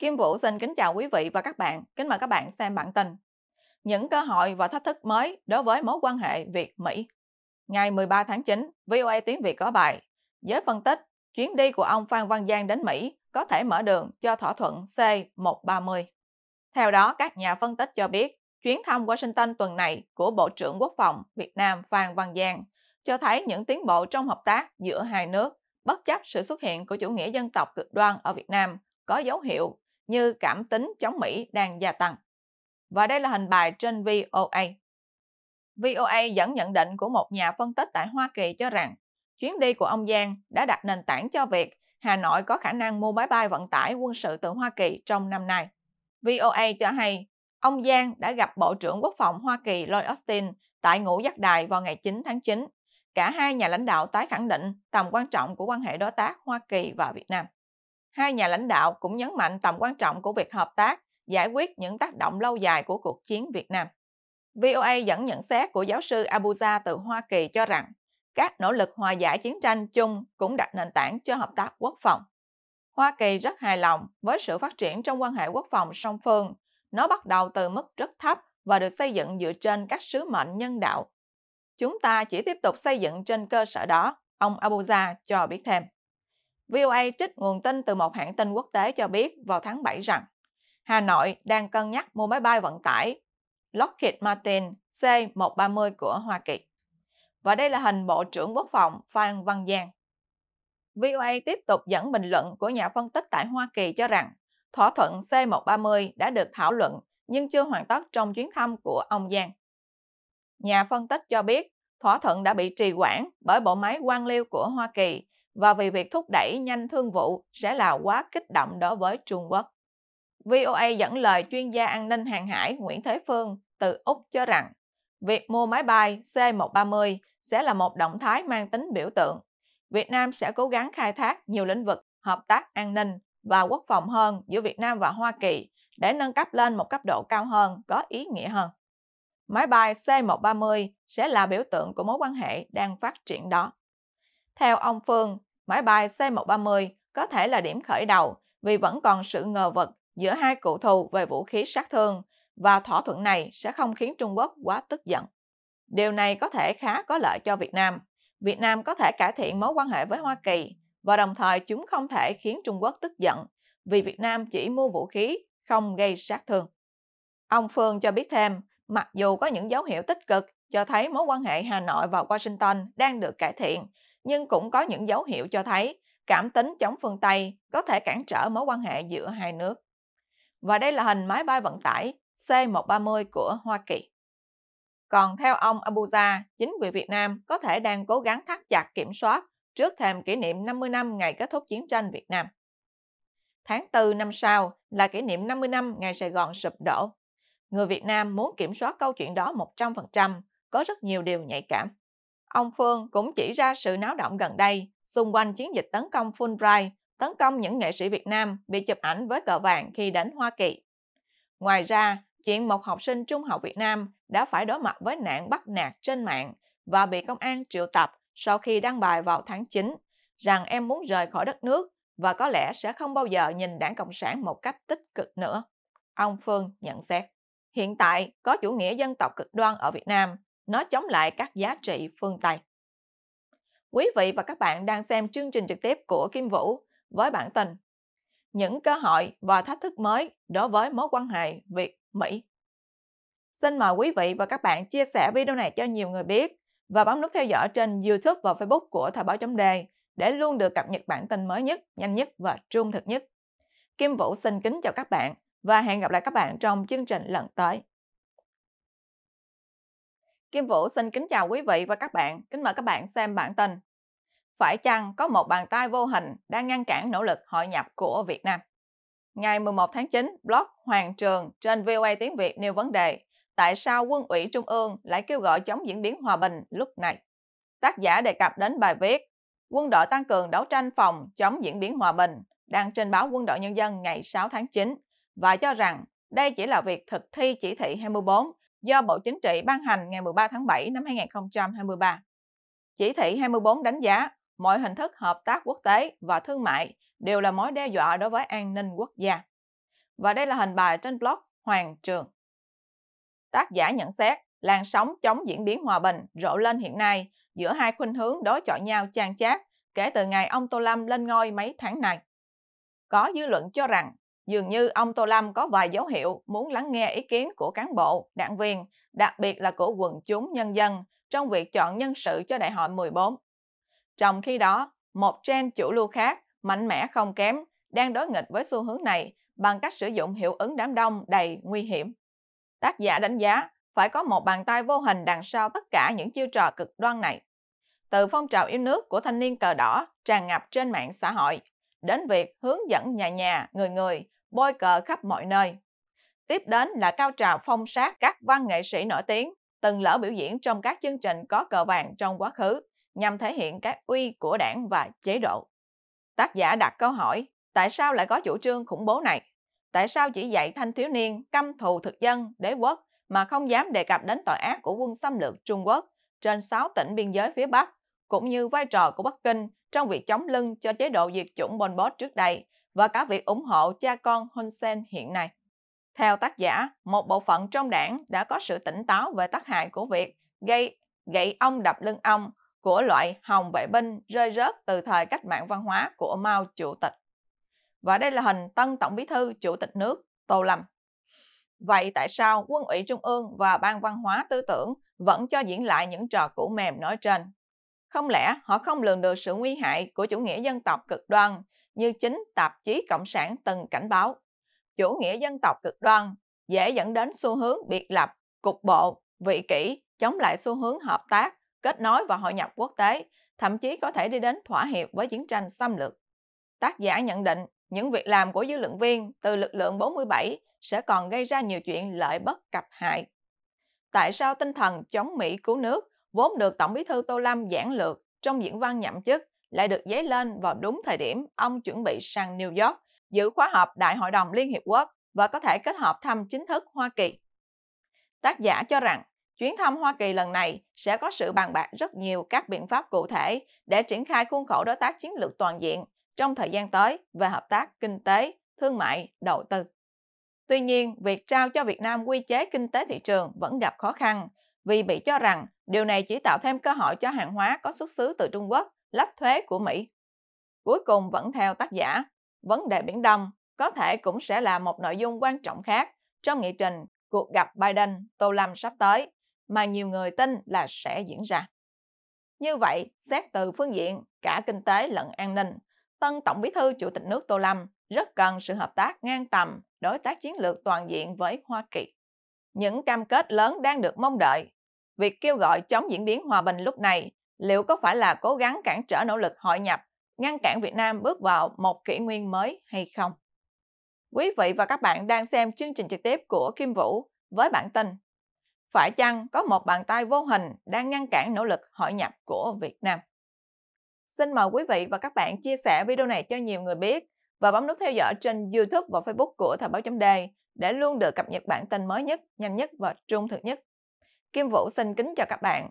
Kim Vũ xin kính chào quý vị và các bạn. Kính mời các bạn xem bản tin. Những cơ hội và thách thức mới đối với mối quan hệ Việt-Mỹ. Ngày 13 tháng 9, VOA tiếng Việt có bài Giới phân tích, chuyến đi của ông Phan Văn Giang đến Mỹ có thể mở đường cho thỏa thuận C-130. Theo đó, các nhà phân tích cho biết, chuyến thăm Washington tuần này của Bộ trưởng Quốc phòng Việt Nam Phan Văn Giang cho thấy những tiến bộ trong hợp tác giữa hai nước bất chấp sự xuất hiện của chủ nghĩa dân tộc cực đoan ở Việt Nam có dấu hiệu như cảm tính chống Mỹ đang gia tăng. Và đây là hình bài trên VOA. VOA dẫn nhận định của một nhà phân tích tại Hoa Kỳ cho rằng chuyến đi của ông Giang đã đặt nền tảng cho việc Hà Nội có khả năng mua máy bay vận tải quân sự từ Hoa Kỳ trong năm nay. VOA cho hay ông Giang đã gặp Bộ trưởng Quốc phòng Hoa Kỳ Lloyd Austin tại Ngũ Giác Đài vào ngày 9 tháng 9. Cả hai nhà lãnh đạo tái khẳng định tầm quan trọng của quan hệ đối tác Hoa Kỳ và Việt Nam. Hai nhà lãnh đạo cũng nhấn mạnh tầm quan trọng của việc hợp tác giải quyết những tác động lâu dài của cuộc chiến Việt Nam. VOA dẫn nhận xét của giáo sư Abuja từ Hoa Kỳ cho rằng các nỗ lực hòa giải chiến tranh chung cũng đặt nền tảng cho hợp tác quốc phòng. Hoa Kỳ rất hài lòng với sự phát triển trong quan hệ quốc phòng song phương. Nó bắt đầu từ mức rất thấp và được xây dựng dựa trên các sứ mệnh nhân đạo. Chúng ta chỉ tiếp tục xây dựng trên cơ sở đó, ông Abuja cho biết thêm. VOA trích nguồn tin từ một hãng tin quốc tế cho biết vào tháng 7 rằng Hà Nội đang cân nhắc mua máy bay vận tải Lockheed Martin C-130 của Hoa Kỳ. Và đây là hình Bộ trưởng Quốc phòng Phan Văn Giang. VOA tiếp tục dẫn bình luận của nhà phân tích tại Hoa Kỳ cho rằng thỏa thuận C-130 đã được thảo luận nhưng chưa hoàn tất trong chuyến thăm của ông Giang. Nhà phân tích cho biết thỏa thuận đã bị trì hoãn bởi bộ máy quan liêu của Hoa Kỳ và vì việc thúc đẩy nhanh thương vụ sẽ là quá kích động đối với Trung Quốc. VOA dẫn lời chuyên gia an ninh hàng hải Nguyễn Thế Phương từ Úc cho rằng việc mua máy bay C-130 sẽ là một động thái mang tính biểu tượng. Việt Nam sẽ cố gắng khai thác nhiều lĩnh vực hợp tác an ninh và quốc phòng hơn giữa Việt Nam và Hoa Kỳ để nâng cấp lên một cấp độ cao hơn, có ý nghĩa hơn. Máy bay C-130 sẽ là biểu tượng của mối quan hệ đang phát triển đó. Theo ông Phương, máy bay C-130 có thể là điểm khởi đầu vì vẫn còn sự ngờ vực giữa hai cựu thù về vũ khí sát thương và thỏa thuận này sẽ không khiến Trung Quốc quá tức giận. Điều này có thể khá có lợi cho Việt Nam. Việt Nam có thể cải thiện mối quan hệ với Hoa Kỳ và đồng thời chúng không thể khiến Trung Quốc tức giận vì Việt Nam chỉ mua vũ khí không gây sát thương. Ông Phương cho biết thêm, mặc dù có những dấu hiệu tích cực cho thấy mối quan hệ Hà Nội và Washington đang được cải thiện, nhưng cũng có những dấu hiệu cho thấy cảm tính chống phương Tây có thể cản trở mối quan hệ giữa hai nước. Và đây là hình máy bay vận tải C-130 của Hoa Kỳ. Còn theo ông Abuja, chính quyền Việt Nam có thể đang cố gắng thắt chặt kiểm soát trước thềm kỷ niệm 50 năm ngày kết thúc chiến tranh Việt Nam. Tháng 4 năm sau là kỷ niệm 50 năm ngày Sài Gòn sụp đổ. Người Việt Nam muốn kiểm soát câu chuyện đó 100%, có rất nhiều điều nhạy cảm. Ông Phương cũng chỉ ra sự náo động gần đây xung quanh chiến dịch tấn công Fulbright, tấn công những nghệ sĩ Việt Nam bị chụp ảnh với cờ vàng khi đến Hoa Kỳ. Ngoài ra, chuyện một học sinh trung học Việt Nam đã phải đối mặt với nạn bắt nạt trên mạng và bị công an triệu tập sau khi đăng bài vào tháng 9 rằng em muốn rời khỏi đất nước và có lẽ sẽ không bao giờ nhìn đảng Cộng sản một cách tích cực nữa. Ông Phương nhận xét. Hiện tại, có chủ nghĩa dân tộc cực đoan ở Việt Nam nó chống lại các giá trị phương Tây. Quý vị và các bạn đang xem chương trình trực tiếp của Kim Vũ với bản tin Những cơ hội và thách thức mới đối với mối quan hệ Việt-Mỹ. Xin mời quý vị và các bạn chia sẻ video này cho nhiều người biết và bấm nút theo dõi trên YouTube và Facebook của Thời báo chấm đề để luôn được cập nhật bản tin mới nhất, nhanh nhất và trung thực nhất. Kim Vũ xin kính chào các bạn và hẹn gặp lại các bạn trong chương trình lần tới. Kim Vũ xin kính chào quý vị và các bạn. Kính mời các bạn xem bản tin. Phải chăng có một bàn tay vô hình đang ngăn cản nỗ lực hội nhập của Việt Nam? Ngày 11 tháng 9, blog Hoàng Trường trên VOA Tiếng Việt nêu vấn đề Tại sao quân ủy Trung ương lại kêu gọi chống diễn biến hòa bình lúc này? Tác giả đề cập đến bài viết Quân đội tăng cường đấu tranh phòng chống diễn biến hòa bình đang trên báo Quân đội Nhân dân ngày 6 tháng 9 và cho rằng đây chỉ là việc thực thi chỉ thị 24 do Bộ Chính trị ban hành ngày 13 tháng 7 năm 2023. Chỉ thị 24 đánh giá mọi hình thức hợp tác quốc tế và thương mại đều là mối đe dọa đối với an ninh quốc gia. Và đây là hình bài trên blog Hoàng Trường. Tác giả nhận xét làn sóng chống diễn biến hòa bình rộ lên hiện nay giữa hai khuynh hướng đối chọi nhau chan chát kể từ ngày ông Tô Lâm lên ngôi mấy tháng này. Có dư luận cho rằng dường như ông Tô Lâm có vài dấu hiệu muốn lắng nghe ý kiến của cán bộ, đảng viên, đặc biệt là của quần chúng nhân dân trong việc chọn nhân sự cho đại hội 14. Trong khi đó, một trend chủ lưu khác, mạnh mẽ không kém, đang đối nghịch với xu hướng này bằng cách sử dụng hiệu ứng đám đông đầy nguy hiểm. Tác giả đánh giá phải có một bàn tay vô hình đằng sau tất cả những chiêu trò cực đoan này. Từ phong trào yêu nước của thanh niên cờ đỏ tràn ngập trên mạng xã hội, đến việc hướng dẫn nhà nhà, người người bôi cờ khắp mọi nơi. Tiếp đến là cao trào phong sát các văn nghệ sĩ nổi tiếng, từng lỡ biểu diễn trong các chương trình có cờ vàng trong quá khứ, nhằm thể hiện các uy của đảng và chế độ. Tác giả đặt câu hỏi, tại sao lại có chủ trương khủng bố này? Tại sao chỉ dạy thanh thiếu niên căm thù thực dân, đế quốc mà không dám đề cập đến tội ác của quân xâm lược Trung Quốc trên 6 tỉnh biên giới phía Bắc, cũng như vai trò của Bắc Kinh trong việc chống lưng cho chế độ diệt chủng Pol Pot trước đây và cả việc ủng hộ cha con Hun Sen hiện nay. Theo tác giả, một bộ phận trong đảng đã có sự tỉnh táo về tác hại của việc gây gậy ông đập lưng ông của loại hồng vệ binh rơi rớt từ thời cách mạng văn hóa của Mao Chủ tịch. Và đây là hình tân tổng bí thư Chủ tịch nước Tô Lâm. Vậy tại sao Quân ủy Trung ương và Ban văn hóa tư tưởng vẫn cho diễn lại những trò cũ mềm nói trên? Không lẽ họ không lường được sự nguy hại của chủ nghĩa dân tộc cực đoan như chính tạp chí Cộng sản từng cảnh báo. Chủ nghĩa dân tộc cực đoan dễ dẫn đến xu hướng biệt lập, cục bộ, vị kỷ, chống lại xu hướng hợp tác, kết nối và hội nhập quốc tế, thậm chí có thể đi đến thỏa hiệp với chiến tranh xâm lược. Tác giả nhận định những việc làm của dư luận viên từ lực lượng 47 sẽ còn gây ra nhiều chuyện lợi bất cập hại. Tại sao tinh thần chống Mỹ cứu nước vốn được Tổng bí thư Tô Lâm giảng lược trong diễn văn nhậm chức lại được dấy lên vào đúng thời điểm ông chuẩn bị sang New York giữ khóa họp Đại hội đồng Liên Hiệp Quốc và có thể kết hợp thăm chính thức Hoa Kỳ. Tác giả cho rằng chuyến thăm Hoa Kỳ lần này sẽ có sự bàn bạc rất nhiều các biện pháp cụ thể để triển khai khuôn khổ đối tác chiến lược toàn diện trong thời gian tới về hợp tác kinh tế, thương mại, đầu tư. Tuy nhiên, việc trao cho Việt Nam quy chế kinh tế thị trường vẫn gặp khó khăn vì bị cho rằng điều này chỉ tạo thêm cơ hội cho hàng hóa có xuất xứ từ Trung Quốc lách thuế của Mỹ. Cuối cùng vẫn theo tác giả, vấn đề Biển Đông có thể cũng sẽ là một nội dung quan trọng khác trong nghị trình cuộc gặp Biden-Tô Lâm sắp tới mà nhiều người tin là sẽ diễn ra. Như vậy, xét từ phương diện cả kinh tế lẫn an ninh, tân Tổng bí thư Chủ tịch nước Tô Lâm rất cần sự hợp tác ngang tầm, đối tác chiến lược toàn diện với Hoa Kỳ. Những cam kết lớn đang được mong đợi. Việc kêu gọi chống diễn biến hòa bình lúc này liệu có phải là cố gắng cản trở nỗ lực hội nhập, ngăn cản Việt Nam bước vào một kỷ nguyên mới hay không? Quý vị và các bạn đang xem chương trình trực tiếp của Kim Vũ với bản tin Phải chăng có một bàn tay vô hình đang ngăn cản nỗ lực hội nhập của Việt Nam? Xin mời quý vị và các bạn chia sẻ video này cho nhiều người biết và bấm nút theo dõi trên YouTube và Facebook của Thời báo chấm đề để luôn được cập nhật bản tin mới nhất, nhanh nhất và trung thực nhất. Kim Vũ xin kính chào các bạn